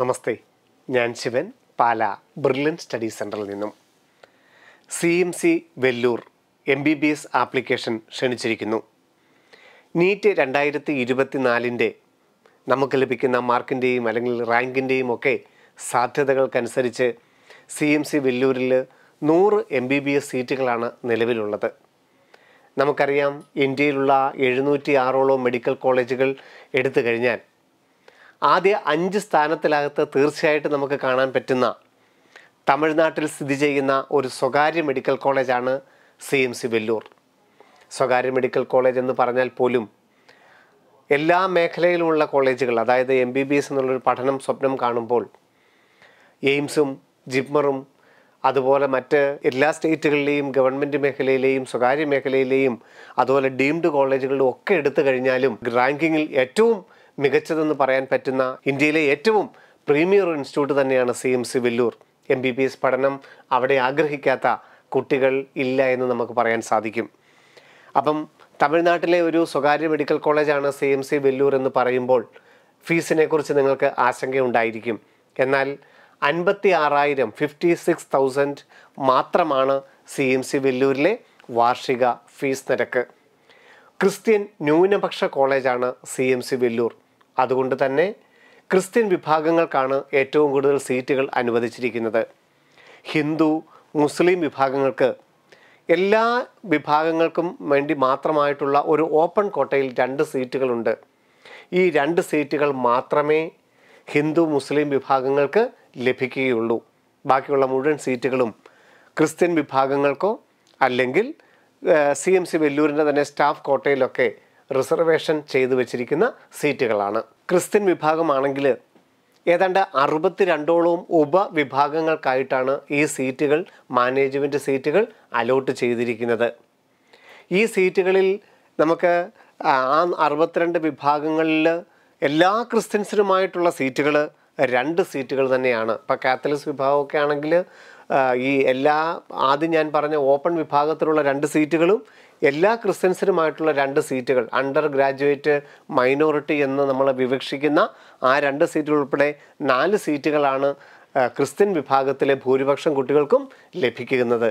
നമസ്തേ ഞാൻ ശിവൻ പാല brilliant Study സെൻറ്ററിൽ നിന്നും C M C Vellore M B B S application ക്ഷണിച്ചിരിക്കുന്നു നീറ്റ് രണ്ടായിരത്തി ഇരുപത്തിനാലിൻ്റെ നമുക്ക് ലഭിക്കുന്ന മാർക്കിൻ്റെയും അല്ലെങ്കിൽ റാങ്കിൻ്റെയും ഒക്കെ സാധ്യതകൾക്കനുസരിച്ച് സി എം സി വെല്ലൂരിൽ നൂറ് എം ബി ബി എസ് സീറ്റുകളാണ് നിലവിലുള്ളത് നമുക്കറിയാം ഇന്ത്യയിലുള്ള എഴുന്നൂറ്റി ആറോളം മെഡിക്കൽ കോളേജുകൾ എടുത്തു കഴിഞ്ഞാൽ ആദ്യ അഞ്ച് സ്ഥാനത്തിലകത്ത് തീർച്ചയായിട്ടും നമുക്ക് കാണാൻ പറ്റുന്ന തമിഴ്നാട്ടിൽ സ്ഥിതി ചെയ്യുന്ന ഒരു സ്വകാര്യ മെഡിക്കൽ കോളേജാണ് സി എം സി വെല്ലൂർ സ്വകാര്യ മെഡിക്കൽ കോളേജ് എന്ന് പറഞ്ഞാൽ പോലും എല്ലാ മേഖലയിലുമുള്ള കോളേജുകൾ അതായത് എം ബി ബി എസ് എന്നുള്ളൊരു പഠനം സ്വപ്നം കാണുമ്പോൾ എയിംസും ജിപ്മറും അതുപോലെ മറ്റ് എല്ലാ സ്റ്റേറ്റുകളിലെയും ഗവൺമെൻറ് മേഖലയിലെയും സ്വകാര്യ മേഖലയിലെയും അതുപോലെ ഡീംഡ് കോളേജുകളിലും ഒക്കെ എടുത്തു കഴിഞ്ഞാലും റാങ്കിങ്ങിൽ ഏറ്റവും മികച്ചതെന്ന് പറയാൻ പറ്റുന്ന ഇന്ത്യയിലെ ഏറ്റവും പ്രീമിയർ ഇൻസ്റ്റിറ്റ്യൂട്ട് തന്നെയാണ് C M C Vellore M B B S പഠനം അവിടെ ആഗ്രഹിക്കാത്ത കുട്ടികൾ ഇല്ല എന്ന് നമുക്ക് പറയാൻ സാധിക്കും അപ്പം തമിഴ്നാട്ടിലെ ഒരു സ്വകാര്യ മെഡിക്കൽ കോളേജാണ് സി എം സി വെല്ലൂർ എന്ന് പറയുമ്പോൾ ഫീസിനെക്കുറിച്ച് നിങ്ങൾക്ക് ആശങ്കയുണ്ടായിരിക്കും എന്നാൽ അൻപത്തി ആറായിരം ഫിഫ്റ്റി സിക്സ് തൗസൻഡ് മാത്രമാണ് സി എം സി വെല്ലൂരിലെ വാർഷിക ഫീസ് നിരക്ക് ക്രിസ്ത്യൻ ന്യൂനപക്ഷ കോളേജാണ് സി എം സി വെല്ലൂർ അതുകൊണ്ട് തന്നെ ക്രിസ്ത്യൻ വിഭാഗങ്ങൾക്കാണ് ഏറ്റവും കൂടുതൽ സീറ്റുകൾ അനുവദിച്ചിരിക്കുന്നത് ഹിന്ദു മുസ്ലിം വിഭാഗങ്ങൾക്ക് എല്ലാ വിഭാഗങ്ങൾക്കും വേണ്ടി മാത്രമായിട്ടുള്ള ഒരു ഓപ്പൺ കോട്ടയിൽ രണ്ട് സീറ്റുകളുണ്ട് ഈ രണ്ട് സീറ്റുകൾ മാത്രമേ ഹിന്ദു മുസ്ലിം വിഭാഗങ്ങൾക്ക് ലഭിക്കുകയുള്ളൂ ബാക്കിയുള്ള മുഴുവൻ സീറ്റുകളും ക്രിസ്ത്യൻ വിഭാഗങ്ങൾക്കോ അല്ലെങ്കിൽ സി എം സി വെല്ലൂരിൻ്റെ തന്നെ സ്റ്റാഫ് കോട്ടയിലൊക്കെ റിസർവേഷൻ ചെയ്തു വച്ചിരിക്കുന്ന സീറ്റുകളാണ് ക്രിസ്ത്യൻ വിഭാഗമാണെങ്കിൽ ഏതാണ്ട് അറുപത്തിരണ്ടോളം ഉപവിഭാഗങ്ങൾക്കായിട്ടാണ് ഈ സീറ്റുകൾ മാനേജ്മെൻറ്റ് സീറ്റുകൾ അലോട്ട് ചെയ്തിരിക്കുന്നത് ഈ സീറ്റുകളിൽ നമുക്ക് ആ അറുപത്തിരണ്ട് വിഭാഗങ്ങളിൽ എല്ലാ ക്രിസ്ത്യൻസിനുമായിട്ടുള്ള സീറ്റുകൾ രണ്ട് സീറ്റുകൾ തന്നെയാണ് ഇപ്പോൾ കാത്തലിക്സ് വിഭാഗമൊക്കെ ആണെങ്കിൽ ഈ എല്ലാ ആദ്യം ഞാൻ പറഞ്ഞ ഓപ്പൺ വിഭാഗത്തിലുള്ള രണ്ട് സീറ്റുകളും എല്ലാ ക്രിസ്ത്യൻസിനുമായിട്ടുള്ള രണ്ട് സീറ്റുകൾ അണ്ടർ ഗ്രാജുവേറ്റ് മൈനോറിറ്റി എന്ന് നമ്മൾ വിവക്ഷിക്കുന്ന ആ രണ്ട് സീറ്റുകൾ ഉൾപ്പെടെ നാല് സീറ്റുകളാണ് ക്രിസ്ത്യൻ വിഭാഗത്തിലെ ഭൂരിപക്ഷം കുട്ടികൾക്കും ലഭിക്കുന്നത്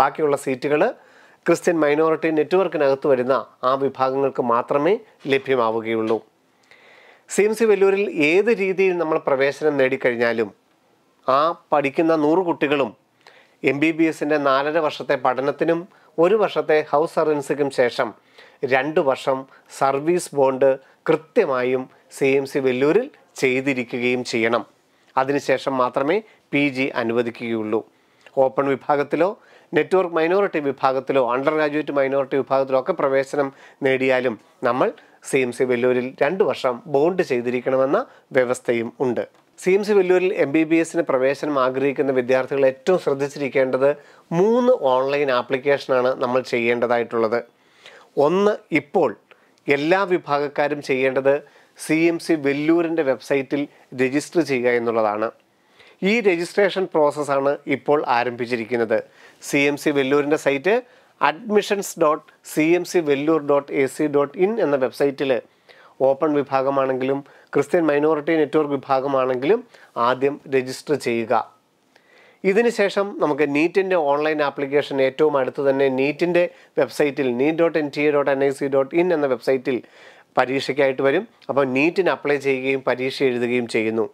ബാക്കിയുള്ള സീറ്റുകൾ ക്രിസ്ത്യൻ മൈനോറിറ്റി നെറ്റ്വർക്കിനകത്ത് വരുന്ന ആ വിഭാഗങ്ങൾക്ക് മാത്രമേ ലഭ്യമാവുകയുള്ളൂ സി എം സി വെല്ലൂരിൽ ഏത് രീതിയിൽ നമ്മൾ പ്രവേശനം നേടിക്കഴിഞ്ഞാലും ആ പഠിക്കുന്ന നൂറ് കുട്ടികളും എം ബി ബി എസിൻ്റെ നാലര വർഷത്തെ പഠനത്തിനും ഒരു വർഷത്തെ ഹൗസ് സർവൻസിക്കും ശേഷം രണ്ട് വർഷം സർവീസ് ബോണ്ട് കൃത്യമായും സി എം സി വെല്ലൂരിൽ ചെയ്തിരിക്കുകയും ചെയ്യണം അതിനുശേഷം മാത്രമേ പി ജി അനുവദിക്കുകയുള്ളൂ ഓപ്പൺ വിഭാഗത്തിലോ നെറ്റ്വർക്ക് മൈനോറിറ്റി വിഭാഗത്തിലോ അണ്ടർ ഗ്രാജുവേറ്റ് മൈനോറിറ്റി വിഭാഗത്തിലോ ഒക്കെ പ്രവേശനം നേടിയാലും നമ്മൾ സി എം സി വെല്ലൂരിൽ രണ്ട് വർഷം ബോണ്ട് ചെയ്തിരിക്കണമെന്ന വ്യവസ്ഥയും ഉണ്ട് C M C വെല്ലൂരിൽ M B B എസിന് പ്രവേശനം ആഗ്രഹിക്കുന്ന വിദ്യാർത്ഥികൾ ഏറ്റവും ശ്രദ്ധിച്ചിരിക്കേണ്ടത് മൂന്ന് ഓൺലൈൻ ആപ്ലിക്കേഷനാണ് നമ്മൾ ചെയ്യേണ്ടതായിട്ടുള്ളത് ഒന്ന് ഇപ്പോൾ എല്ലാ വിഭാഗക്കാരും ചെയ്യേണ്ടത് സി എം സി വെല്ലൂരിൻ്റെ വെബ്സൈറ്റിൽ രജിസ്റ്റർ ചെയ്യുക എന്നുള്ളതാണ് ഈ രജിസ്ട്രേഷൻ പ്രോസസ്സാണ് ഇപ്പോൾ ആരംഭിച്ചിരിക്കുന്നത് സി എം സി വെല്ലൂരിൻ്റെ site admissions dot C M C Vellore dot A C dot in എന്ന വെബ്സൈറ്റിൽ ഓപ്പൺ വിഭാഗമാണെങ്കിലും ക്രിസ്ത്യൻ മൈനോറിറ്റി നെറ്റ്വർക്ക് വിഭാഗമാണെങ്കിലും ആദ്യം രജിസ്റ്റർ ചെയ്യുക ഇതിനുശേഷം നമുക്ക് നീറ്റിൻ്റെ ഓൺലൈൻ ആപ്ലിക്കേഷൻ ഏറ്റവും അടുത്ത് തന്നെ നീറ്റിൻ്റെ വെബ്സൈറ്റിൽ NEET dot N T A dot N I C dot in എന്ന വെബ്സൈറ്റിൽ പരീക്ഷയ്ക്കായിട്ട് വരും അപ്പോൾ നീറ്റിന് അപ്ലൈ ചെയ്യുകയും പരീക്ഷ എഴുതുകയും ചെയ്യുന്നു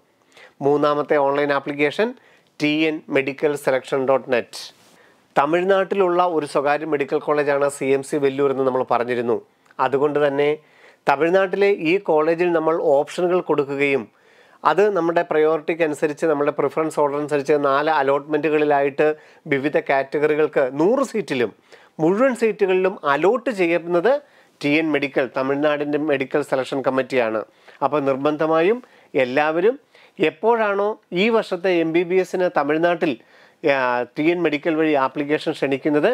മൂന്നാമത്തെ online application T N medical selection dot net തമിഴ്നാട്ടിലുള്ള ഒരു സ്വകാര്യ മെഡിക്കൽ കോളേജാണ് സി എം സി വെല്ലൂർ എന്ന് നമ്മൾ പറഞ്ഞിരുന്നു അതുകൊണ്ട് തന്നെ തമിഴ്നാട്ടിലെ ഈ കോളേജിൽ നമ്മൾ ഓപ്ഷനുകൾ കൊടുക്കുകയും അത് നമ്മുടെ പ്രയോറിറ്റിക്ക് അനുസരിച്ച് നമ്മുടെ പ്രിഫറൻസ് ഓർഡർ അനുസരിച്ച് നാല് അലോട്ട്മെൻറ്റുകളിലായിട്ട് വിവിധ കാറ്റഗറികൾക്ക് നൂറ് സീറ്റിലും മുഴുവൻ സീറ്റുകളിലും അലോട്ട് ചെയ്യുന്നത് ടി എൻ മെഡിക്കൽ തമിഴ്നാടിൻ്റെ മെഡിക്കൽ സെലക്ഷൻ കമ്മിറ്റിയാണ് അപ്പോൾ നിർബന്ധമായും എല്ലാവരും എപ്പോഴാണോ ഈ വർഷത്തെ എം ബി ബി എസിന് തമിഴ്നാട്ടിൽ ടി എൻ മെഡിക്കൽ വഴി ആപ്ലിക്കേഷൻ ക്ഷണിക്കുന്നത്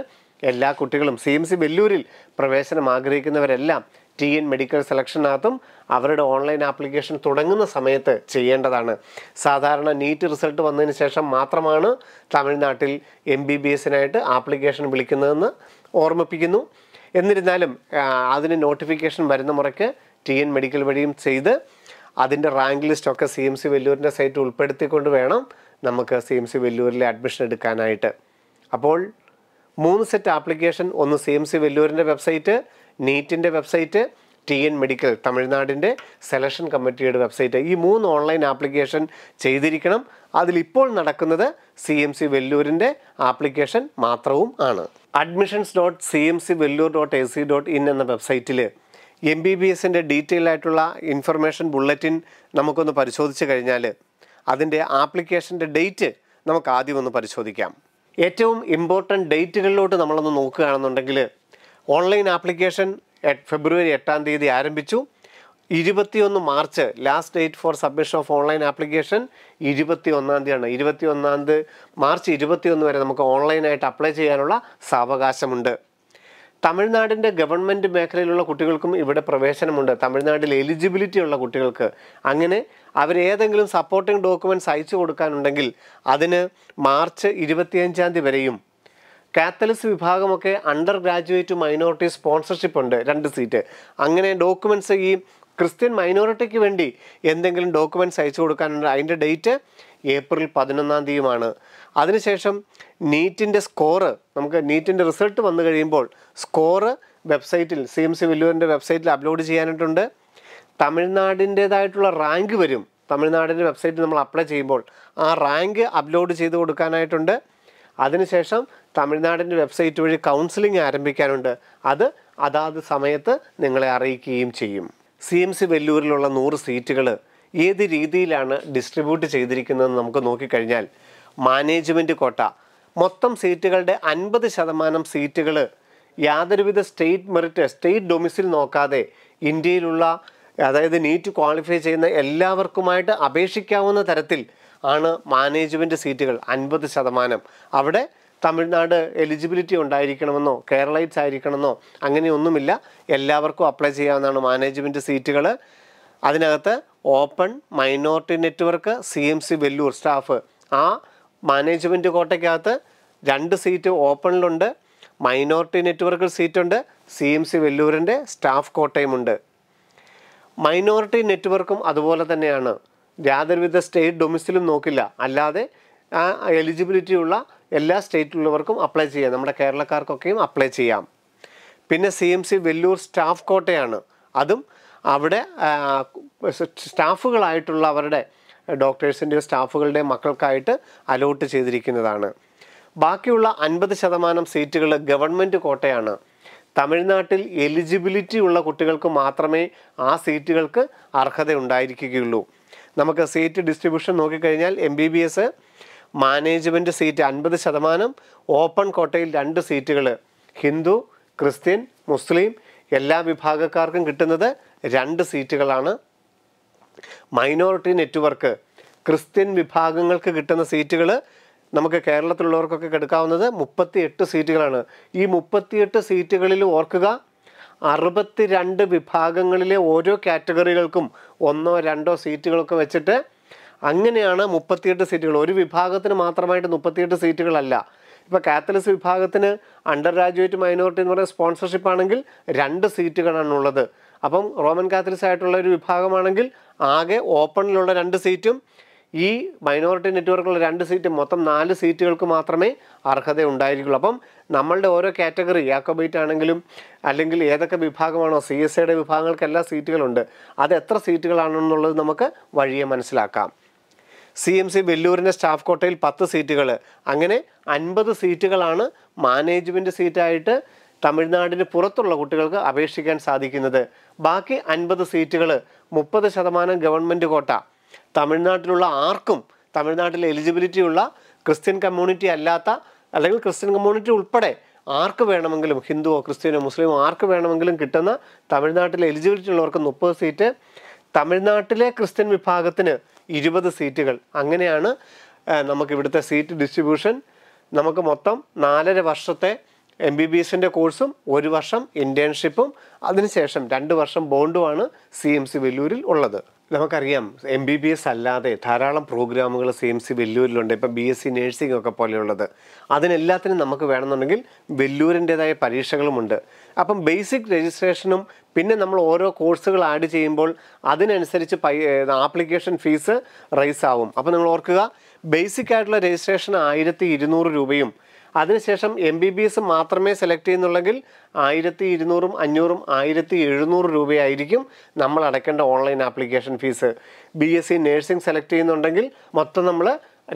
എല്ലാ കുട്ടികളും സി എം സി വെല്ലൂരിൽ പ്രവേശനം ആഗ്രഹിക്കുന്നവരെല്ലാം ടി എൻ മെഡിക്കൽ സെലക്ഷനകത്തും അവരുടെ ഓൺലൈൻ ആപ്ലിക്കേഷൻ തുടങ്ങുന്ന സമയത്ത് ചെയ്യേണ്ടതാണ് സാധാരണ നീറ്റ് റിസൾട്ട് വന്നതിന് ശേഷം മാത്രമാണ് തമിഴ്നാട്ടിൽ എം ബി ബി എസിനായിട്ട് ആപ്ലിക്കേഷൻ വിളിക്കുന്നതെന്ന് ഓർമ്മിപ്പിക്കുന്നു എന്നിരുന്നാലും അതിന് നോട്ടിഫിക്കേഷൻ വരുന്ന മുറയ്ക്ക് ടി എൻ മെഡിക്കൽ വഴിയും ചെയ്ത് അതിൻ്റെ റാങ്ക് ലിസ്റ്റൊക്കെ സി എം സി വെല്ലൂരിൻ്റെ സൈറ്റ് ഉൾപ്പെടുത്തിക്കൊണ്ട് വേണം നമുക്ക് സി എം സി വെല്ലൂരിലെ അഡ്മിഷൻ എടുക്കാനായിട്ട് അപ്പോൾ മൂന്ന് സെറ്റ് ആപ്ലിക്കേഷൻ ഒന്ന് സി എം സി വെല്ലൂരിൻ്റെ വെബ്സൈറ്റ് നീറ്റിൻ്റെ വെബ്സൈറ്റ് ടി എൻ മെഡിക്കൽ തമിഴ്നാടിൻ്റെ സെലക്ഷൻ കമ്മിറ്റിയുടെ വെബ്സൈറ്റ് ഈ മൂന്ന് ഓൺലൈൻ ആപ്ലിക്കേഷൻ ചെയ്തിരിക്കണം അതിലിപ്പോൾ നടക്കുന്നത് സി എം സി വെല്ലൂരിൻ്റെ ആപ്ലിക്കേഷൻ മാത്രവും ആണ് admissions dot C M C Vellore dot A C dot in എന്ന വെബ്സൈറ്റിൽ എം ബി ബി എസിൻ്റെ ഡീറ്റെയിൽ ആയിട്ടുള്ള ഇൻഫർമേഷൻ ബുള്ളറ്റിൻ നമുക്കൊന്ന് പരിശോധിച്ച് കഴിഞ്ഞാൽ അതിൻ്റെ ആപ്ലിക്കേഷൻ്റെ ഡേറ്റ് നമുക്ക് ആദ്യം ഒന്ന് പരിശോധിക്കാം ഏറ്റവും ഇമ്പോർട്ടൻ്റ് ഡേറ്റുകളിലോട്ട് നമ്മളൊന്ന് നോക്കുകയാണെന്നുണ്ടെങ്കിൽ ഓൺലൈൻ ആപ്ലിക്കേഷൻ ഫെബ്രുവരി എട്ടാം തീയതി ആരംഭിച്ചു ഇരുപത്തിയൊന്ന് March last date for submission of online application ഇരുപത്തി ഒന്നാം തീയതിയാണ് ഇരുപത്തി ഒന്നാം തീയതി മാർച്ച് ഇരുപത്തിയൊന്ന് വരെ നമുക്ക് ഓൺലൈനായിട്ട് അപ്ലൈ ചെയ്യാനുള്ള സാവകാശമുണ്ട് തമിഴ്നാടിൻ്റെ ഗവൺമെൻറ് മേഖലയിലുള്ള കുട്ടികൾക്കും ഇവിടെ പ്രവേശനമുണ്ട് തമിഴ്നാട്ടിൽ എലിജിബിലിറ്റി ഉള്ള കുട്ടികൾക്ക് അങ്ങനെ അവരേതെങ്കിലും സപ്പോർട്ടിംഗ് ഡോക്യുമെൻറ്റ്സ് അയച്ചു കൊടുക്കാനുണ്ടെങ്കിൽ അതിന് മാർച്ച് ഇരുപത്തിയഞ്ചാം തീയതി വരെയും കാത്തലിസ്റ്റ് വിഭാഗമൊക്കെ അണ്ടർ ഗ്രാജുവേറ്റ് മൈനോറിറ്റി സ്പോൺസർഷിപ്പ് ഉണ്ട് രണ്ട് സീറ്റ് അങ്ങനെ ഡോക്യുമെൻറ്റ്സ് ഈ ക്രിസ്ത്യൻ മൈനോറിറ്റിക്ക് വേണ്ടി എന്തെങ്കിലും ഡോക്യുമെൻറ്റ്സ് അയച്ചു കൊടുക്കാനുണ്ട് അതിൻ്റെ ഡേറ്റ് ഏപ്രിൽ പതിനൊന്നാം തീയതിയുമാണ് അതിനുശേഷം നീറ്റിൻ്റെ സ്കോറ് നമുക്ക് നീറ്റിൻ്റെ റിസൾട്ട് വന്നു കഴിയുമ്പോൾ സ്കോറ് വെബ്സൈറ്റിൽ സി എം സി വെല്ലൂരിൻ്റെ വെബ്സൈറ്റിൽ അപ്ലോഡ് ചെയ്യാനായിട്ടുണ്ട് തമിഴ്നാടിൻ്റേതായിട്ടുള്ള റാങ്ക് വരും തമിഴ്നാടിൻ്റെ വെബ്സൈറ്റിൽ നമ്മൾ അപ്ലൈ ചെയ്യുമ്പോൾ ആ റാങ്ക് അപ്ലോഡ് ചെയ്ത് കൊടുക്കാനായിട്ടുണ്ട് അതിനുശേഷം തമിഴ്നാടിൻ്റെ വെബ്സൈറ്റ് വഴി കൗൺസിലിംഗ് ആരംഭിക്കാനുണ്ട് അത് അതാത് സമയത്ത് നിങ്ങളെ അറിയിക്കുകയും ചെയ്യും സി എം സി വെല്ലൂരിലുള്ള നൂറ് സീറ്റുകൾ ഏത് രീതിയിലാണ് ഡിസ്ട്രിബ്യൂട്ട് ചെയ്തിരിക്കുന്നതെന്ന് നമുക്ക് നോക്കിക്കഴിഞ്ഞാൽ മാനേജ്മെൻറ്റ് കോട്ട മൊത്തം സീറ്റുകളുടെ അൻപത് ശതമാനം സീറ്റുകൾ യാതൊരുവിധ സ്റ്റേറ്റ് മെറിറ്റ് സ്റ്റേറ്റ് ഡൊമിസിൽ നോക്കാതെ ഇന്ത്യയിലുള്ള അതായത് നീറ്റ് ക്വാളിഫൈ ചെയ്യുന്ന എല്ലാവർക്കുമായിട്ട് അപേക്ഷിക്കാവുന്ന തരത്തിൽ ആണ് മാനേജ്മെൻറ്റ് സീറ്റുകൾ അൻപത് ശതമാനം അവിടെ തമിഴ്നാട് എലിജിബിലിറ്റി ഉണ്ടായിരിക്കണമെന്നോ കേരളൈറ്റ്സ് ആയിരിക്കണമെന്നോ അങ്ങനെയൊന്നുമില്ല എല്ലാവർക്കും അപ്ലൈ ചെയ്യാവുന്നതാണ് മാനേജ്മെൻറ്റ് സീറ്റുകൾ അതിനകത്ത് open minority network C M C Vellore staff ആ മാനേജ്മെൻറ്റ് കോട്ടയ്ക്കകത്ത് രണ്ട് സീറ്റ് ഓപ്പണിലുണ്ട് മൈനോറിറ്റി നെറ്റ്വർക്കിൽ സീറ്റുണ്ട് സി എം സി വെല്ലൂരിൻ്റെ സ്റ്റാഫ് കോട്ടയുമുണ്ട് മൈനോറിറ്റി നെറ്റ്വർക്കും അതുപോലെ തന്നെയാണ് യാതൊരുവിധ സ്റ്റേറ്റ് ഡൊമിസിലും നോക്കില്ല അല്ലാതെ ആ എലിജിബിലിറ്റി ഉള്ള എല്ലാ സ്റ്റേറ്റിലുള്ളവർക്കും അപ്ലൈ ചെയ്യാം നമ്മുടെ കേരളക്കാർക്കൊക്കെയും അപ്ലൈ ചെയ്യാം പിന്നെ C M C Vellore staff കോട്ടയാണ് അതും അവിടെ സ്റ്റാഫുകളായിട്ടുള്ള അവരുടെ ഡോക്ടേഴ്സിൻ്റെയോ സ്റ്റാഫുകളുടെയോ മക്കൾക്കായിട്ട് അലോട്ട് ചെയ്തിരിക്കുന്നതാണ് ബാക്കിയുള്ള അൻപത് ശതമാനം സീറ്റുകൾ ഗവൺമെൻറ് കോട്ടയാണ് തമിഴ്നാട്ടിൽ എലിജിബിലിറ്റി ഉള്ള കുട്ടികൾക്ക് മാത്രമേ ആ സീറ്റുകൾക്ക് അർഹത ഉണ്ടായിരിക്കുകയുള്ളൂ നമുക്ക് സീറ്റ് ഡിസ്ട്രിബ്യൂഷൻ നോക്കിക്കഴിഞ്ഞാൽ M B B S management seat അൻപത് ശതമാനം ഓപ്പൺ കോട്ടയിൽ രണ്ട് സീറ്റുകൾ ഹിന്ദു ക്രിസ്ത്യൻ മുസ്ലിം എല്ലാ വിഭാഗക്കാർക്കും കിട്ടുന്നത് രണ്ട് സീറ്റുകളാണ് മൈനോറിറ്റി നെറ്റ്വർക്ക് ക്രിസ്ത്യൻ വിഭാഗങ്ങൾക്ക് കിട്ടുന്ന സീറ്റുകൾ നമുക്ക് കേരളത്തിലുള്ളവർക്കൊക്കെ മുപ്പത്തി എട്ട് സീറ്റുകളാണ് ഈ മുപ്പത്തിയെട്ട് സീറ്റുകളിൽ ഓർക്കുക അറുപത്തി രണ്ട് വിഭാഗങ്ങളിലെ ഓരോ കാറ്റഗറികൾക്കും ഒന്നോ രണ്ടോ സീറ്റുകളൊക്കെ വെച്ചിട്ട് അങ്ങനെയാണ് മുപ്പത്തിയെട്ട് സീറ്റുകൾ ഒരു വിഭാഗത്തിന് മാത്രമായിട്ട് മുപ്പത്തിയെട്ട് സീറ്റുകളല്ല ഇപ്പോൾ കാത്തലിക്സ് വിഭാഗത്തിന് അണ്ടർ ഗ്രാജുവേറ്റ് മൈനോറിറ്റി എന്ന് പറയുന്ന സ്പോൺസർഷിപ്പ് ആണെങ്കിൽ രണ്ട് സീറ്റുകളാണ് ഉള്ളത് അപ്പം റോമൻ കാത്തലിക്സ് ആയിട്ടുള്ള ഒരു വിഭാഗമാണെങ്കിൽ ആകെ ഓപ്പണിലുള്ള രണ്ട് സീറ്റും ഈ മൈനോറിറ്റി നെറ്റ്വർക്കുള്ള രണ്ട് സീറ്റ് മൊത്തം നാല് സീറ്റുകൾക്ക് മാത്രമേ അർഹത ഉണ്ടായിരിക്കുള്ളൂ അപ്പം നമ്മളുടെ ഓരോ കാറ്റഗറി യാക്കോബൈറ്റ് ആണെങ്കിലും അല്ലെങ്കിൽ ഏതൊക്കെ വിഭാഗമാണോ സി എസ് വിഭാഗങ്ങൾക്ക് വിഭാഗങ്ങൾക്കെല്ലാം സീറ്റുകളുണ്ട് അത് എത്ര സീറ്റുകളാണെന്നുള്ളത് നമുക്ക് വഴിയെ മനസ്സിലാക്കാം സി എം സി വെല്ലൂരിൻ്റെ സ്റ്റാഫ് കോട്ടയിൽ പത്ത് സീറ്റുകൾ അങ്ങനെ അൻപത് സീറ്റുകളാണ് മാനേജ്മെൻറ്റ് സീറ്റായിട്ട് തമിഴ്നാടിന് പുറത്തുള്ള കുട്ടികൾക്ക് അപേക്ഷിക്കാൻ സാധിക്കുന്നത് ബാക്കി അൻപത് സീറ്റുകൾ മുപ്പത് ശതമാനം ഗവൺമെൻറ് കോട്ട തമിഴ്നാട്ടിലുള്ള ആർക്കും തമിഴ്നാട്ടിലെ എലിജിബിലിറ്റി ഉള്ള ക്രിസ്ത്യൻ കമ്മ്യൂണിറ്റി അല്ലാത്ത അല്ലെങ്കിൽ ക്രിസ്ത്യൻ കമ്മ്യൂണിറ്റി ഉൾപ്പെടെ ആർക്ക് വേണമെങ്കിലും ഹിന്ദുവോ ക്രിസ്ത്യനോ മുസ്ലിമോ ആർക്ക് വേണമെങ്കിലും കിട്ടുന്ന തമിഴ്നാട്ടിലെ എലിജിബിലിറ്റി ഉള്ളവർക്ക് മുപ്പത് സീറ്റ് തമിഴ്നാട്ടിലെ ക്രിസ്ത്യൻ വിഭാഗത്തിന് ഇരുപത് സീറ്റുകൾ അങ്ങനെയാണ് നമുക്ക് ഇവിടുത്തെ സീറ്റ് ഡിസ്ട്രിബ്യൂഷൻ നമുക്ക് മൊത്തം നാലര വർഷത്തെ എം ബി ബി എസിൻ്റെ കോഴ്സും ഒരു വർഷം ഇൻറ്റേൺഷിപ്പും അതിനുശേഷം രണ്ട് വർഷം ബോണ്ടുമാണ് സി എം സി വെല്ലൂരിൽ ഉള്ളത് നമുക്കറിയാം എം ബി ബി എസ് അല്ലാതെ ധാരാളം പ്രോഗ്രാമുകൾ സി എം സി വെല്ലൂരിലുണ്ട് ഇപ്പം ബി എസ് സി നേഴ്സിംഗ് ഒക്കെ പോലെയുള്ളത് അതിനെല്ലാത്തിനും നമുക്ക് വേണമെന്നുണ്ടെങ്കിൽ വെല്ലൂരിൻ്റെതായ പരീക്ഷകളുമുണ്ട് അപ്പം ബേസിക് രജിസ്ട്രേഷനും പിന്നെ നമ്മൾ ഓരോ കോഴ്സുകൾ ആഡ് ചെയ്യുമ്പോൾ അതിനനുസരിച്ച് ആപ്ലിക്കേഷൻ ഫീസ് റൈസ് ആവും അപ്പോൾ നിങ്ങൾ ഓർക്കുക ബേസിക് ആയിട്ടുള്ള രജിസ്ട്രേഷൻ ആയിരത്തി ഇരുന്നൂറ് രൂപയും അതിനുശേഷം എം ബി ബി എസ് മാത്രമേ സെലക്ട് ചെയ്യുന്നുള്ളെങ്കിൽ ആയിരത്തി ഇരുന്നൂറും അഞ്ഞൂറും ആയിരത്തി എഴുന്നൂറ് രൂപയായിരിക്കും നമ്മൾ അടയ്ക്കേണ്ട online application fees B S C nursing select ചെയ്യുന്നുണ്ടെങ്കിൽ മൊത്തം നമ്മൾ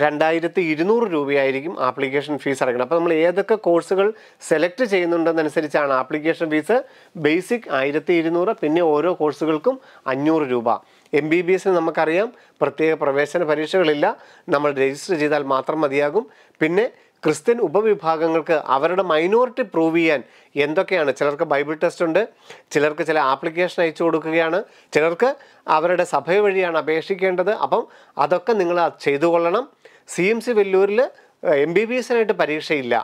രണ്ടായിരത്തി ഇരുന്നൂറ് രൂപയായിരിക്കും ആപ്ലിക്കേഷൻ ഫീസ് അടയ്ക്കണം അപ്പോൾ നമ്മൾ ഏതൊക്കെ കോഴ്സുകൾ സെലക്ട് ചെയ്യുന്നുണ്ടെന്നനുസരിച്ചാണ് ആപ്ലിക്കേഷൻ ഫീസ് ബേസിക് ആയിരത്തി ഇരുന്നൂറ് പിന്നെ ഓരോ കോഴ്സുകൾക്കും അഞ്ഞൂറ് രൂപ എം ബി ബി എസിന് നമുക്കറിയാം പ്രത്യേക പ്രവേശന പരീക്ഷകളില്ല നമ്മൾ രജിസ്റ്റർ ചെയ്താൽ മാത്രം മതിയാകും പിന്നെ ക്രിസ്ത്യൻ ഉപവിഭാഗങ്ങൾക്ക് അവരുടെ മൈനോറിറ്റി പ്രൂവ് ചെയ്യാൻ എന്തൊക്കെയാണ് ചിലർക്ക് ബൈബിൾ ടെസ്റ്റ് ഉണ്ട് ചിലർക്ക് ചില ആപ്ലിക്കേഷൻ അയച്ചു കൊടുക്കുകയാണ് ചിലർക്ക് അവരുടെ സഭ വഴിയാണ് അപേക്ഷിക്കേണ്ടത് അപ്പം അതൊക്കെ നിങ്ങൾ ചെയ്തു കൊള്ളണം C M C വെല്ലൂരിൽ M B B എസിനായിട്ട് പരീക്ഷയില്ല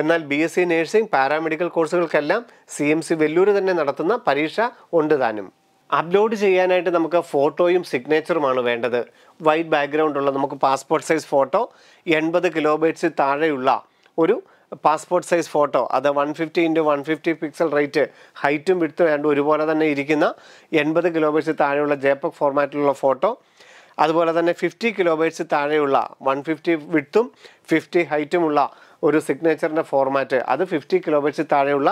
എന്നാൽ B S C nursing paramedical കോഴ്സുകൾക്കെല്ലാം സി എം സി വെല്ലൂർ തന്നെ നടത്തുന്ന പരീക്ഷ ഉണ്ട് താനും അപ്ലോഡ് ചെയ്യാനായിട്ട് നമുക്ക് ഫോട്ടോയും സിഗ്നേച്ചറുമാണ് വേണ്ടത് വൈറ്റ് ബാക്ക്ഗ്രൗണ്ട് ഉള്ള നമുക്ക് പാസ്പോർട്ട് സൈസ് ഫോട്ടോ എൺപത് കിലോബൈറ്റ്സ് താഴെയുള്ള ഒരു പാസ്പോർട്ട് സൈസ് ഫോട്ടോ അത് one fifty into one fifty pixel rate ഹൈറ്റും വിടുത്തും രണ്ട് ഒരുപോലെ തന്നെ ഇരിക്കുന്ന എൺപത് കിലോബൈറ്റ്സ് താഴെയുള്ള ജേപ്പക് ഫോർമാറ്റിലുള്ള ഫോട്ടോ അതുപോലെ തന്നെ ഫിഫ്റ്റി കിലോബൈറ്റ്സ് താഴെയുള്ള വൺ ഫിഫ്റ്റി വിടുത്തും ഫിഫ്റ്റി ഹൈറ്റുമുള്ള ഒരു സിഗ്നേച്ചറിൻ്റെ ഫോർമാറ്റ് അത് ഫിഫ്റ്റി കിലോബൈറ്റ്സിൽ താഴെയുള്ള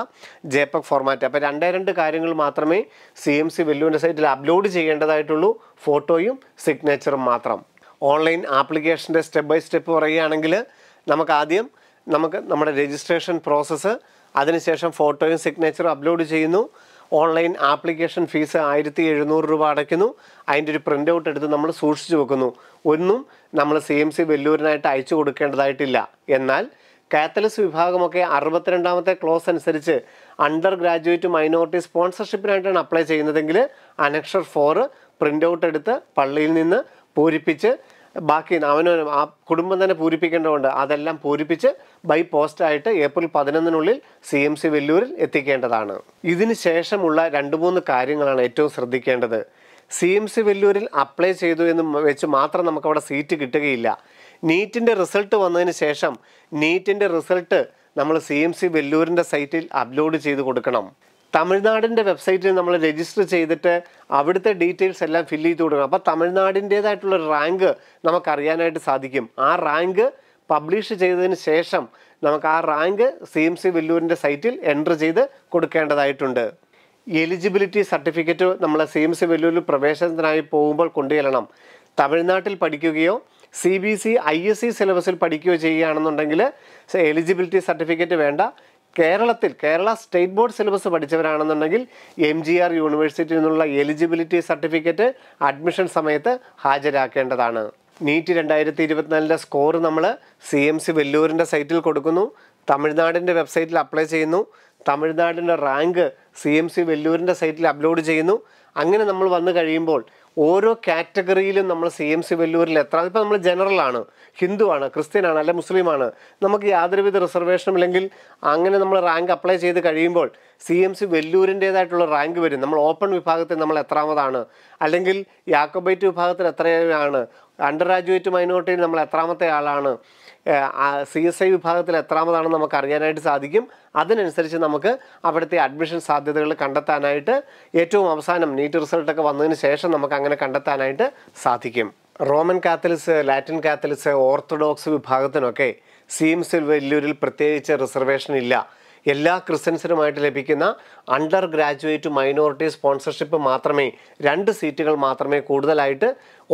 ജേപ്പക് ഫോർമാറ്റ് അപ്പോൾ രണ്ടേ രണ്ട് കാര്യങ്ങൾ മാത്രമേ സി എം സി വെല്ലുവിൻ്റെ സൈറ്റിൽ അപ്ലോഡ് ചെയ്യേണ്ടതായിട്ടുള്ളൂ ഫോട്ടോയും സിഗ്നേച്ചറും മാത്രം ഓൺലൈൻ ആപ്ലിക്കേഷൻ്റെ സ്റ്റെപ്പ് ബൈ സ്റ്റെപ്പ് പറയുകയാണെങ്കിൽ നമുക്ക് ആദ്യം നമുക്ക് നമ്മുടെ രജിസ്ട്രേഷൻ പ്രോസസ്സ് അതിനുശേഷം ഫോട്ടോയും സിഗ്നേച്ചറും അപ്ലോഡ് ചെയ്യുന്നു ഓൺലൈൻ ആപ്ലിക്കേഷൻ ഫീസ് ആയിരത്തി എഴുന്നൂറ് രൂപ അടയ്ക്കുന്നു അതിൻ്റെ ഒരു പ്രിൻ്റ് ഔട്ട് എടുത്ത് നമ്മൾ സൂക്ഷിച്ചു വെക്കുന്നു ഒന്നും നമ്മൾ സി എം സി വെല്ലൂരിനായിട്ട് അയച്ചു കൊടുക്കേണ്ടതായിട്ടില്ല എന്നാൽ കാത്തലിക്സ് വിഭാഗമൊക്കെ അറുപത്തിരണ്ടാമത്തെ ക്ലോസ് അനുസരിച്ച് അണ്ടർ ഗ്രാജുവേറ്റ് മൈനോറിറ്റി സ്പോൺസർഷിപ്പിനായിട്ടാണ് അപ്ലൈ ചെയ്യുന്നതെങ്കിൽ അനക്ഷർ ഫോർ പ്രിൻ്റ് ഔട്ട് എടുത്ത് പള്ളിയിൽ നിന്ന് പൂരിപ്പിച്ച് ബാക്കി അവനോ ആ കുടുംബം തന്നെ പൂരിപ്പിക്കേണ്ടതുണ്ട് അതെല്ലാം പൂരിപ്പിച്ച് ബൈ പോസ്റ്റായിട്ട് ഏപ്രിൽ പതിനൊന്നിനുള്ളിൽ സി എം സി വെല്ലൂരിൽ എത്തിക്കേണ്ടതാണ് ഇതിന് ശേഷമുള്ള രണ്ട് മൂന്ന് കാര്യങ്ങളാണ് ഏറ്റവും ശ്രദ്ധിക്കേണ്ടത് സി എം സി വെല്ലൂരിൽ അപ്ലൈ ചെയ്തു എന്ന് വെച്ച് മാത്രം നമുക്കവിടെ സീറ്റ് കിട്ടുകയില്ല നീറ്റിൻ്റെ റിസൾട്ട് വന്നതിന് ശേഷം നീറ്റിൻ്റെ റിസൾട്ട് നമ്മൾ സി എം സി വെല്ലൂരിൻ്റെ സൈറ്റിൽ അപ്ലോഡ് ചെയ്ത് കൊടുക്കണം തമിഴ്നാടിൻ്റെ വെബ്സൈറ്റിൽ നമ്മൾ രജിസ്റ്റർ ചെയ്തിട്ട് അവിടുത്തെ ഡീറ്റെയിൽസ് എല്ലാം ഫില്ല് ചെയ്ത് കൊടുക്കണം അപ്പോൾ തമിഴ്നാടിൻ്റേതായിട്ടുള്ള റാങ്ക് നമുക്കറിയാനായിട്ട് സാധിക്കും ആ റാങ്ക് പബ്ലിഷ് ചെയ്തതിന് ശേഷം നമുക്ക് ആ റാങ്ക് സി എം സി വെല്ലൂരിൻ്റെ സൈറ്റിൽ എൻ്റർ ചെയ്ത് കൊടുക്കേണ്ടതായിട്ടുണ്ട് എലിജിബിലിറ്റി സർട്ടിഫിക്കറ്റ് നമ്മൾ സി എം സി വെല്ലൂരിൽ പ്രവേശനത്തിനായി പോകുമ്പോൾ കൊണ്ടുചെല്ലണം തമിഴ്നാട്ടിൽ പഠിക്കുകയോ C B C I S C സിലബസിൽ പഠിക്കുകയോ ചെയ്യുകയാണെന്നുണ്ടെങ്കിൽ എലിജിബിലിറ്റി സർട്ടിഫിക്കറ്റ് വേണ്ട കേരളത്തിൽ കേരള സ്റ്റേറ്റ് ബോർഡ് സിലബസ് പഠിച്ചവരാണെന്നുണ്ടെങ്കിൽ എം ജി ആർ യൂണിവേഴ്സിറ്റിയിൽ നിന്നുള്ള എലിജിബിലിറ്റി സർട്ടിഫിക്കറ്റ് അഡ്മിഷൻ സമയത്ത് ഹാജരാക്കേണ്ടതാണ് നീറ്റ് രണ്ടായിരത്തി ഇരുപത്തിനാലിൻ്റെ സ്കോർ നമ്മൾ സി എം സി വെല്ലൂരിൻ്റെ സൈറ്റിൽ കൊടുക്കുന്നു തമിഴ്നാടിൻ്റെ വെബ്സൈറ്റിൽ അപ്ലൈ ചെയ്യുന്നു തമിഴ്നാടിൻ്റെ റാങ്ക് സി എം സി വെല്ലൂരിൻ്റെ സൈറ്റിൽ അപ്ലോഡ് ചെയ്യുന്നു അങ്ങനെ നമ്മൾ വന്നു കഴിയുമ്പോൾ ഓരോ കാറ്റഗറിയിലും നമ്മൾ സി എം സി വെല്ലൂരിൽ എത്ര അതിപ്പോൾ നമ്മൾ ജനറലാണ് ഹിന്ദുവാണ് ക്രിസ്ത്യനാണ് അല്ലെ മുസ്ലിമാണ് നമുക്ക് യാതൊരുവിധ റിസർവേഷനും ഇല്ലെങ്കിൽ അങ്ങനെ നമ്മൾ റാങ്ക് അപ്ലൈ ചെയ്ത് കഴിയുമ്പോൾ സി എം സി വെല്ലൂരിൻ്റേതായിട്ടുള്ള റാങ്ക് വരും നമ്മൾ ഓപ്പൺ വിഭാഗത്തിൽ നമ്മൾ എത്രാമതാണ് അല്ലെങ്കിൽ യാക്കോബൈറ്റ് വിഭാഗത്തിൽ എത്രയാണ് അണ്ടർ ഗ്രാജുവേറ്റ് മൈനോറിറ്റിയിൽ നമ്മൾ എത്രാമത്തെ ആളാണ് സി എസ് ഐ വിഭാഗത്തിൽ എത്രാമതാണെന്ന് നമുക്ക് അറിയാനായിട്ട് സാധിക്കും അതിനനുസരിച്ച് നമുക്ക് അവിടുത്തെ അഡ്മിഷൻ സാധ്യതകൾ കണ്ടെത്താനായിട്ട് ഏറ്റവും അവസാനം നീറ്റ് റിസൾട്ടൊക്കെ വന്നതിന് ശേഷം നമുക്ക് അങ്ങനെ കണ്ടെത്താനായിട്ട് സാധിക്കും Roman Catholics Latin Catholics Orthodox വിഭാഗത്തിനൊക്കെ സീംസിൽ വെല്ലൂരിൽ പ്രത്യേകിച്ച് റിസർവേഷൻ ഇല്ല എല്ലാ ക്രിസ്ത്യൻസിനുമായിട്ട് ലഭിക്കുന്ന അണ്ടർ ഗ്രാജുവേറ്റ് മൈനോറിറ്റി സ്പോൺസർഷിപ്പ് മാത്രമേ രണ്ട് സീറ്റുകൾ മാത്രമേ കൂടുതലായിട്ട്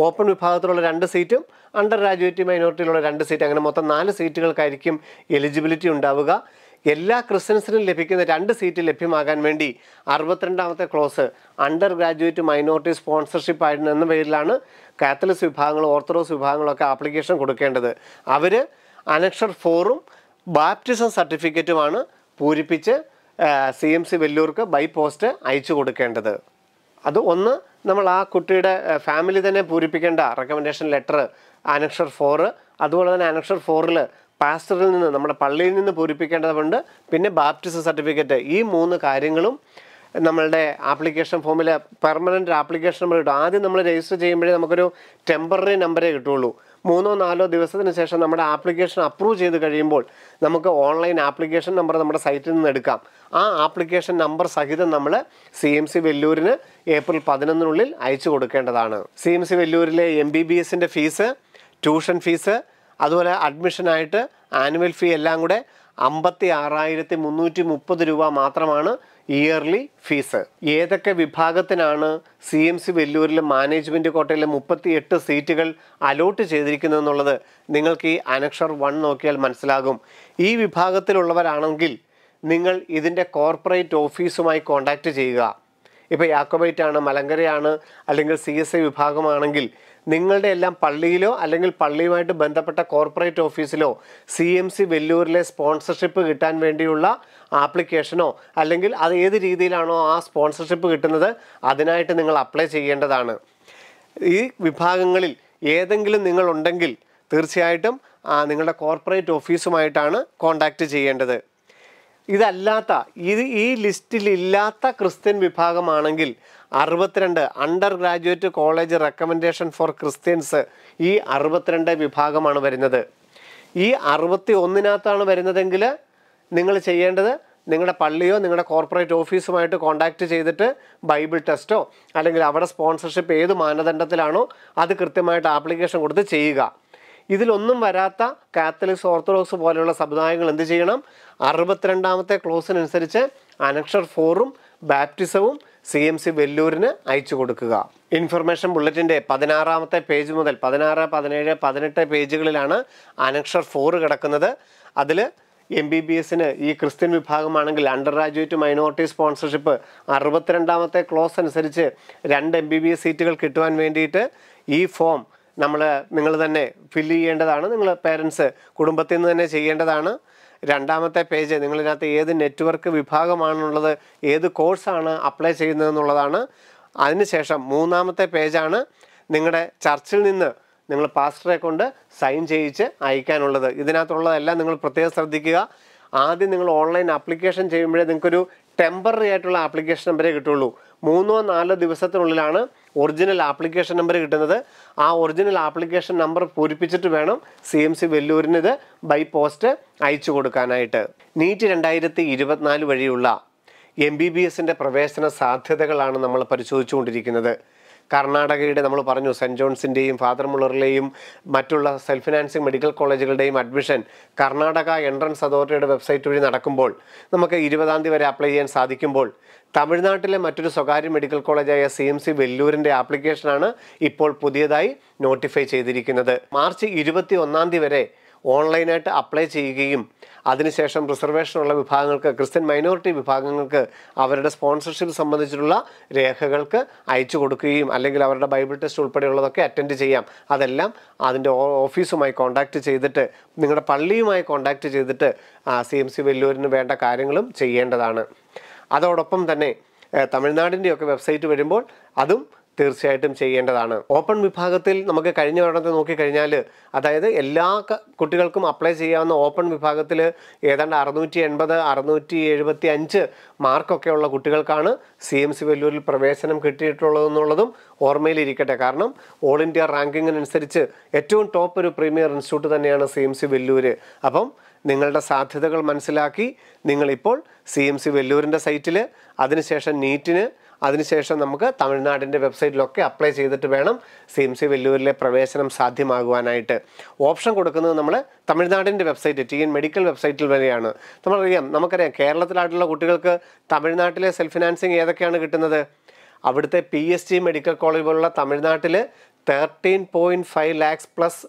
ഓപ്പൺ വിഭാഗത്തിലുള്ള രണ്ട് സീറ്റും അണ്ടർ ഗ്രാജുവേറ്റ് മൈനോറിറ്റിയിലുള്ള രണ്ട് സീറ്റ് അങ്ങനെ മൊത്തം നാല് സീറ്റുകൾക്കായിരിക്കും എലിജിബിലിറ്റി ഉണ്ടാവുക എല്ലാ ക്രിസ്ത്യൻസിനും ലഭിക്കുന്ന രണ്ട് സീറ്റ് ലഭ്യമാകാൻ വേണ്ടി അറുപത്തിരണ്ടാമത്തെ clause undergraduate minority sponsorship ആയിരുന്നു എന്ന പേരിലാണ് കാത്തലിക്സ് വിഭാഗങ്ങളും ഓർത്തഡോക്സ് വിഭാഗങ്ങളൊക്കെ ആപ്ലിക്കേഷൻ കൊടുക്കേണ്ടത് അവർ അനക്ഷർ ഫോറും ബാപ്റ്റിസം സർട്ടിഫിക്കറ്റുമാണ് പൂരിപ്പിച്ച് സി എം സി വെല്ലൂർക്ക് ബൈ പോസ്റ്റ് അയച്ചു കൊടുക്കേണ്ടത് അത് ഒന്ന് നമ്മൾ ആ കുട്ടിയുടെ ഫാമിലി തന്നെ പൂരിപ്പിക്കേണ്ട റെക്കമെൻഡേഷൻ ലെറ്റർ ആനക്ഷർ ഫോറ് അതുപോലെ തന്നെ ആനക്ഷർ ഫോറിൽ പാസ്റ്ററിൽ നിന്ന് നമ്മുടെ പള്ളിയിൽ നിന്ന് പൂരിപ്പിക്കേണ്ടതുണ്ട് പിന്നെ ബാപ്റ്റിസം സർട്ടിഫിക്കറ്റ് ഈ മൂന്ന് കാര്യങ്ങളും നമ്മളുടെ ആപ്ലിക്കേഷൻ ഫോമിൽ പെർമനൻറ്റ് ആപ്ലിക്കേഷൻ നമ്മൾ കിട്ടും ആദ്യം നമ്മൾ രജിസ്റ്റർ ചെയ്യുമ്പോഴേ നമുക്കൊരു ടെമ്പററി നമ്പറേ കിട്ടുള്ളൂ മൂന്നോ നാലോ ദിവസത്തിന് ശേഷം നമ്മുടെ ആപ്ലിക്കേഷൻ അപ്രൂവ് ചെയ്ത് കഴിയുമ്പോൾ നമുക്ക് ഓൺലൈൻ ആപ്ലിക്കേഷൻ നമ്പർ നമ്മുടെ സൈറ്റിൽ നിന്ന് എടുക്കാം ആ ആപ്ലിക്കേഷൻ നമ്പർ സഹിതം നമ്മൾ സി എം സി വെല്ലൂരിന് ഏപ്രിൽ പതിനൊന്നിനുള്ളിൽ അയച്ചു കൊടുക്കേണ്ടതാണ് സി എം സി വെല്ലൂരിലെ എം ബി ബി എസിൻ്റെ ഫീസ് ട്യൂഷൻ ഫീസ് അതുപോലെ അഡ്മിഷനായിട്ട് ആനുവൽ ഫീ എല്ലാം കൂടെ അമ്പത്തി ആറായിരത്തി മുന്നൂറ്റി മുപ്പത് രൂപ മാത്രമാണ് ഇയർലി ഫീസ് ഏതൊക്കെ വിഭാഗത്തിനാണ് സി എം സി വെല്ലൂരിലെ മാനേജ്മെൻറ്റ് കോട്ടയിലെ മുപ്പത്തി എട്ട് സീറ്റുകൾ അലോട്ട് ചെയ്തിരിക്കുന്നതെന്നുള്ളത് നിങ്ങൾക്ക് ഈ അനക്ഷർ വൺ നോക്കിയാൽ മനസ്സിലാകും ഈ വിഭാഗത്തിലുള്ളവരാണെങ്കിൽ നിങ്ങൾ ഇതിൻ്റെ കോർപ്പറേറ്റ് ഓഫീസുമായി കോൺടാക്റ്റ് ചെയ്യുക ഇപ്പോൾ യാക്കോബൈറ്റാണ് മലങ്കരയാണ് അല്ലെങ്കിൽ സി എസ് ഐ വിഭാഗമാണെങ്കിൽ നിങ്ങളുടെ എല്ലാം പള്ളിയിലോ അല്ലെങ്കിൽ പള്ളിയുമായിട്ട് ബന്ധപ്പെട്ട കോർപ്പറേറ്റ് ഓഫീസിലോ സി എം സി വെല്ലൂരിലെ സ്പോൺസർഷിപ്പ് കിട്ടാൻ വേണ്ടിയുള്ള ആപ്ലിക്കേഷനോ അല്ലെങ്കിൽ അത് ഏത് രീതിയിലാണോ ആ സ്പോൺസർഷിപ്പ് കിട്ടുന്നത് അതിനായിട്ട് നിങ്ങൾ അപ്ലൈ ചെയ്യേണ്ടതാണ് ഈ വിഭാഗങ്ങളിൽ ഏതെങ്കിലും നിങ്ങളുണ്ടെങ്കിൽ തീർച്ചയായിട്ടും നിങ്ങളുടെ കോർപ്പറേറ്റ് ഓഫീസുമായിട്ടാണ് കോണ്ടാക്റ്റ് ചെയ്യേണ്ടത് ഇതല്ലാത്ത ഇത് ഈ ലിസ്റ്റിലില്ലാത്ത ക്രിസ്ത്യൻ വിഭാഗമാണെങ്കിൽ അറുപത്തിരണ്ട് undergraduate college recommendation for Christians ഈ അറുപത്തിരണ്ട് വിഭാഗമാണ് വരുന്നത് ഈ അറുപത്തി ഒന്നിനകത്താണ് വരുന്നതെങ്കിൽ നിങ്ങൾ ചെയ്യേണ്ടത് നിങ്ങളുടെ പള്ളിയോ നിങ്ങളുടെ കോർപ്പറേറ്റ് ഓഫീസുമായിട്ട് കോൺടാക്റ്റ് ചെയ്തിട്ട് ബൈബിൾ ടെസ്റ്റോ അല്ലെങ്കിൽ അവിടെ സ്പോൺസർഷിപ്പ് ഏത് മാനദണ്ഡത്തിലാണോ അത് കൃത്യമായിട്ട് ആപ്ലിക്കേഷൻ കൊടുത്ത് ചെയ്യുക ഇതിലൊന്നും വരാത്ത കാത്തലിക്സ് ഓർത്തഡോക്സ് പോലെയുള്ള സമുദായങ്ങൾ എന്ത് ചെയ്യണം അറുപത്തിരണ്ടാമത്തെ ക്ലോസിനനുസരിച്ച് അനക്ഷർ ഫോറും ബാപ്റ്റിസവും സി എം സി വെല്ലൂരിന് അയച്ചു കൊടുക്കുക ഇൻഫർമേഷൻ ബുള്ളറ്റിൻ്റെ പതിനാറാമത്തെ പേജ് മുതൽ പതിനാറ് പതിനേഴ് പതിനെട്ട് പേജുകളിലാണ് അനക്ഷർ ഫോർ കിടക്കുന്നത് അതിൽ എം ബി ബി എസിന് ഈ ക്രിസ്ത്യൻ വിഭാഗമാണെങ്കിൽ അണ്ടർ ഗ്രാജുവേറ്റ് മൈനോറിറ്റി സ്പോൺസർഷിപ്പ് അറുപത്തിരണ്ടാമത്തെ ക്ലോസ് അനുസരിച്ച് രണ്ട് എം ബി ബി എസ് സീറ്റുകൾ കിട്ടുവാൻ വേണ്ടിയിട്ട് ഈ ഫോം നമ്മൾ നിങ്ങൾ തന്നെ ഫില്ല് ചെയ്യേണ്ടതാണ് നിങ്ങൾ പേരൻസ് കുടുംബത്തിൽ നിന്ന് തന്നെ ചെയ്യേണ്ടതാണ് രണ്ടാമത്തെ പേജ് നിങ്ങളിതിനകത്ത് ഏത് നെറ്റ്വർക്ക് വിഭാഗമാണുള്ളത് ഏത് കോഴ്സാണ് അപ്ലൈ ചെയ്യുന്നതെന്നുള്ളതാണ് അതിനുശേഷം മൂന്നാമത്തെ പേജാണ് നിങ്ങളുടെ ചർച്ചിൽ നിന്ന് നിങ്ങൾ പാസ്റ്ററെ കൊണ്ട് സൈൻ ചെയ്യിച്ച് അയക്കാനുള്ളത് ഇതിനകത്തുള്ളതെല്ലാം നിങ്ങൾ പ്രത്യേകം ശ്രദ്ധിക്കുക ആദ്യം നിങ്ങൾ ഓൺലൈൻ ആപ്ലിക്കേഷൻ ചെയ്യുമ്പോഴേ നിങ്ങൾക്കൊരു ടെമ്പററി ആയിട്ടുള്ള ആപ്ലിക്കേഷൻ നമ്പറേ കിട്ടുള്ളൂ മൂന്നോ നാലോ ദിവസത്തിനുള്ളിലാണ് ഒറിജിനൽ ആപ്ലിക്കേഷൻ നമ്പർ കിട്ടുന്നത് ആ ഒറിജിനൽ ആപ്ലിക്കേഷൻ നമ്പർ പൂരിപ്പിച്ചിട്ട് വേണം സി എം സി വെല്ലൂരിന് ഇത് ബൈ പോസ്റ്റ് അയച്ചു കൊടുക്കാനായിട്ട് നീറ്റ് രണ്ടായിരത്തി ഇരുപത്തിനാല് വഴിയുള്ള എം ബി ബി എസിൻ്റെ പ്രവേശന സാധ്യതകളാണ് നമ്മൾ പരിശോധിച്ചുകൊണ്ടിരിക്കുന്നത് കർണാടകയുടെ നമ്മൾ പറഞ്ഞു സെൻറ്റ് ജോൺസിൻ്റെയും ഫാദർ മുള്ളറിലെയും മറ്റുള്ള സെൽഫ് ഫിനാൻസിങ് മെഡിക്കൽ കോളേജുകളുടെയും അഡ്മിഷൻ കർണാടക എൻട്രൻസ് അതോറിറ്റിയുടെ വെബ്സൈറ്റ് വഴി നടക്കുമ്പോൾ നമുക്ക് ഇരുപതാം തീയതി വരെ അപ്ലൈ ചെയ്യാൻ സാധിക്കുമ്പോൾ തമിഴ്നാട്ടിലെ മറ്റൊരു സ്വകാര്യ മെഡിക്കൽ കോളേജായ സി എം സി വെല്ലൂരിൻ്റെ ആപ്ലിക്കേഷനാണ് ഇപ്പോൾ പുതിയതായി നോട്ടിഫൈ ചെയ്തിരിക്കുന്നത് മാർച്ച് ഇരുപത്തി ഒന്നാം തീയതി വരെ ഓൺലൈനായിട്ട് അപ്ലൈ ചെയ്യുകയും അതിനുശേഷം റിസർവേഷനുള്ള വിഭാഗങ്ങൾക്ക് ക്രിസ്ത്യൻ മൈനോറിറ്റി വിഭാഗങ്ങൾക്ക് അവരുടെ സ്പോൺസർഷിപ്പ് സംബന്ധിച്ചിട്ടുള്ള രേഖകൾക്ക് അയച്ചു കൊടുക്കുകയും അല്ലെങ്കിൽ അവരുടെ ബൈബിൾ ടെസ്റ്റ് ഉൾപ്പെടെയുള്ളതൊക്കെ അറ്റൻഡ് ചെയ്യാം അതെല്ലാം അതിൻ്റെ ഓഫീസുമായി കോൺടാക്ട് ചെയ്തിട്ട് നിങ്ങളുടെ പള്ളിയുമായി കോൺടാക്ട് ചെയ്തിട്ട് സി എം സി വെല്ലൂരിന് വേണ്ട കാര്യങ്ങളും ചെയ്യേണ്ടതാണ് അതോടൊപ്പം തന്നെ തമിഴ്നാടിൻ്റെയൊക്കെ വെബ്സൈറ്റ് വരുമ്പോൾ അതും തീർച്ചയായിട്ടും ചെയ്യേണ്ടതാണ് ഓപ്പൺ വിഭാഗത്തിൽ നമുക്ക് കഴിഞ്ഞ പഠനത്തിൽ നോക്കിക്കഴിഞ്ഞാൽ അതായത് എല്ലാ കുട്ടികൾക്കും അപ്ലൈ ചെയ്യാവുന്ന ഓപ്പൺ വിഭാഗത്തിൽ ഏതാണ്ട് അറുന്നൂറ്റി എൺപത് അറുന്നൂറ്റി എഴുപത്തി അഞ്ച് മാർക്കൊക്കെയുള്ള കുട്ടികൾക്കാണ് സി എം സി വെല്ലൂരിൽ പ്രവേശനം കിട്ടിയിട്ടുള്ളതെന്നുള്ളതും ഓർമ്മയിലിരിക്കട്ടെ കാരണം ഓൾ ഇന്ത്യ റാങ്കിങ്ങിനനുസരിച്ച് ഏറ്റവും ടോപ്പ് ഒരു പ്രീമിയർ ഇൻസ്റ്റിറ്റ്യൂട്ട് തന്നെയാണ് സി എം സി വെല്ലൂർ അപ്പം നിങ്ങളുടെ സാധ്യതകൾ മനസ്സിലാക്കി നിങ്ങളിപ്പോൾ സി എം സി വെല്ലൂരിൻ്റെ സൈറ്റിൽ അതിനുശേഷം നീറ്റിന് അതിനുശേഷം നമുക്ക് തമിഴ്നാടിൻ്റെ വെബ്സൈറ്റിലൊക്കെ അപ്ലൈ ചെയ്തിട്ട് വേണം സി എം സി വെല്ലൂരിലെ പ്രവേശനം സാധ്യമാകുവാനായിട്ട് ഓപ്ഷൻ കൊടുക്കുന്നത് നമ്മൾ തമിഴ്നാടിൻ്റെ വെബ്സൈറ്റ് ടി എൻ മെഡിക്കൽ വെബ്സൈറ്റിൽ വരെയാണ് നമ്മളറിയാം നമുക്കറിയാം കേരളത്തിലായിട്ടുള്ള കുട്ടികൾക്ക് തമിഴ്നാട്ടിലെ സെൽഫ് ഫിനാൻസിങ് ഏതൊക്കെയാണ് കിട്ടുന്നത് അവിടുത്തെ P S G medical college പോലുള്ള തമിഴ്നാട്ടിൽ thirteen point five lakhs plus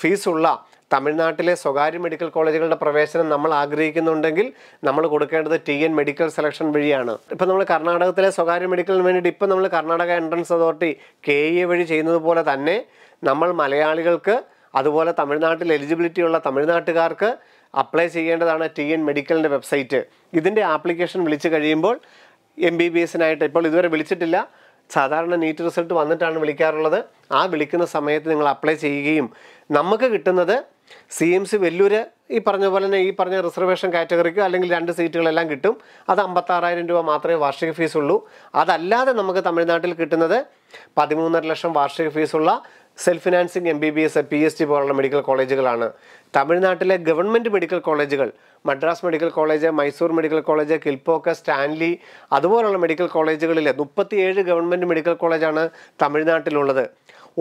ഫീസുള്ള തമിഴ്നാട്ടിലെ സ്വകാര്യ മെഡിക്കൽ കോളേജുകളുടെ പ്രവേശനം നമ്മൾ ആഗ്രഹിക്കുന്നുണ്ടെങ്കിൽ നമ്മൾ കൊടുക്കേണ്ടത് ടി എൻ മെഡിക്കൽ സെലക്ഷൻ വഴിയാണ് ഇപ്പം നമ്മൾ കർണാടകത്തിലെ സ്വകാര്യ മെഡിക്കലിന് വേണ്ടിയിട്ട് ഇപ്പം നമ്മൾ Karnataka entrance authority K E വഴി ചെയ്യുന്നത് പോലെ തന്നെ നമ്മൾ മലയാളികൾക്ക് അതുപോലെ തമിഴ്നാട്ടിൽ എലിജിബിലിറ്റി ഉള്ള തമിഴ്നാട്ടുകാർക്ക് അപ്ലൈ ചെയ്യേണ്ടതാണ് ടി എൻ മെഡിക്കലിൻ്റെ വെബ്സൈറ്റ് ഇതിൻ്റെ ആപ്ലിക്കേഷൻ വിളിച്ചു കഴിയുമ്പോൾ എം ബി ബി എസിനായിട്ട് ഇപ്പോൾ ഇതുവരെ വിളിച്ചിട്ടില്ല സാധാരണ നീറ്റ് റിസൾട്ട് വന്നിട്ടാണ് വിളിക്കാറുള്ളത് ആ വിളിക്കുന്ന സമയത്ത് നിങ്ങൾ അപ്ലൈ ചെയ്യുകയും നമുക്ക് കിട്ടുന്നത് സി എം സി വെല്ലൂര് ഈ പറഞ്ഞ പോലെ തന്നെ ഈ പറഞ്ഞ റിസർവേഷൻ കാറ്റഗറിക്ക് അല്ലെങ്കിൽ രണ്ട് സീറ്റുകളെല്ലാം കിട്ടും അത് അമ്പത്താറായിരം രൂപ മാത്രമേ വാർഷിക ഫീസ് ഉള്ളൂ അതല്ലാതെ നമുക്ക് തമിഴ്നാട്ടിൽ കിട്ടുന്നത് പതിമൂന്നര ലക്ഷം വാർഷിക ഫീസുള്ള self financing M B B S P S T പോലുള്ള മെഡിക്കൽ കോളേജുകളാണ് തമിഴ്നാട്ടിലെ ഗവൺമെൻറ് മെഡിക്കൽ കോളേജുകൾ Madras medical college Mysore medical college Kilpauk Stanley അതുപോലുള്ള മെഡിക്കൽ കോളേജുകളിൽ മുപ്പത്തിയേഴ് ഗവൺമെൻറ് മെഡിക്കൽ കോളേജാണ് തമിഴ്നാട്ടിലുള്ളത്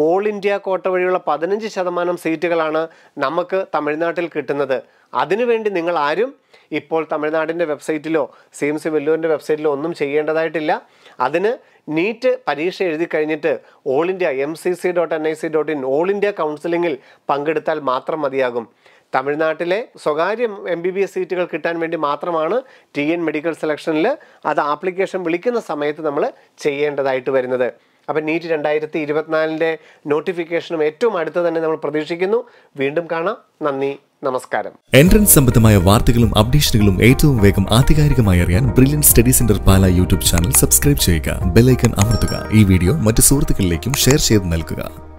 ഓൾ ഇന്ത്യ കോട്ട വഴിയുള്ള പതിനഞ്ച് ശതമാനം സീറ്റുകളാണ് നമുക്ക് തമിഴ്നാട്ടിൽ കിട്ടുന്നത് അതിനുവേണ്ടി നിങ്ങൾ ആരും ഇപ്പോൾ തമിഴ്നാടിൻ്റെ വെബ്സൈറ്റിലോ സി എം സി വെല്ലൂരിൻ്റെ വെബ്സൈറ്റിലോ ഒന്നും ചെയ്യേണ്ടതായിട്ടില്ല അതിന് നീറ്റ് പരീക്ഷ എഴുതി കഴിഞ്ഞിട്ട് all India M C C dot N I C dot in all India കൗൺസിലിങ്ങിൽ പങ്കെടുത്താൽ മാത്രം മതിയാകും തമിഴ്നാട്ടിലെ സ്വകാര്യ എം ബി ബി എസ് സീറ്റുകൾ കിട്ടാൻ വേണ്ടി മാത്രമാണ് ടി എൻ മെഡിക്കൽ സെലക്ഷനിൽ അത് ആപ്ലിക്കേഷൻ വിളിക്കുന്ന സമയത്ത് നമ്മൾ ചെയ്യേണ്ടതായിട്ട് വരുന്നത് അപ്പം നീറ്റ് രണ്ടായിരത്തി ഇരുപത്തിനാലിൻ്റെ നോട്ടിഫിക്കേഷനും ഏറ്റവും അടുത്ത് തന്നെ നമ്മൾ പ്രതീക്ഷിക്കുന്നു വീണ്ടും കാണാം നന്ദി നമസ്കാരം എൻട്രൻസ് സംബന്ധമായ വാർത്തകളും അപ്ഡേഷനുകളും ഏറ്റവും വേഗം ആധികാരികമായി അറിയാൻ brilliant study centre Pala YouTube channel subscribe ചെയ്യുക ബെലൈക്കൺ അമർത്തുക ഈ വീഡിയോ മറ്റ് സുഹൃത്തുക്കളിലേക്കും ഷെയർ ചെയ്ത് നൽകുക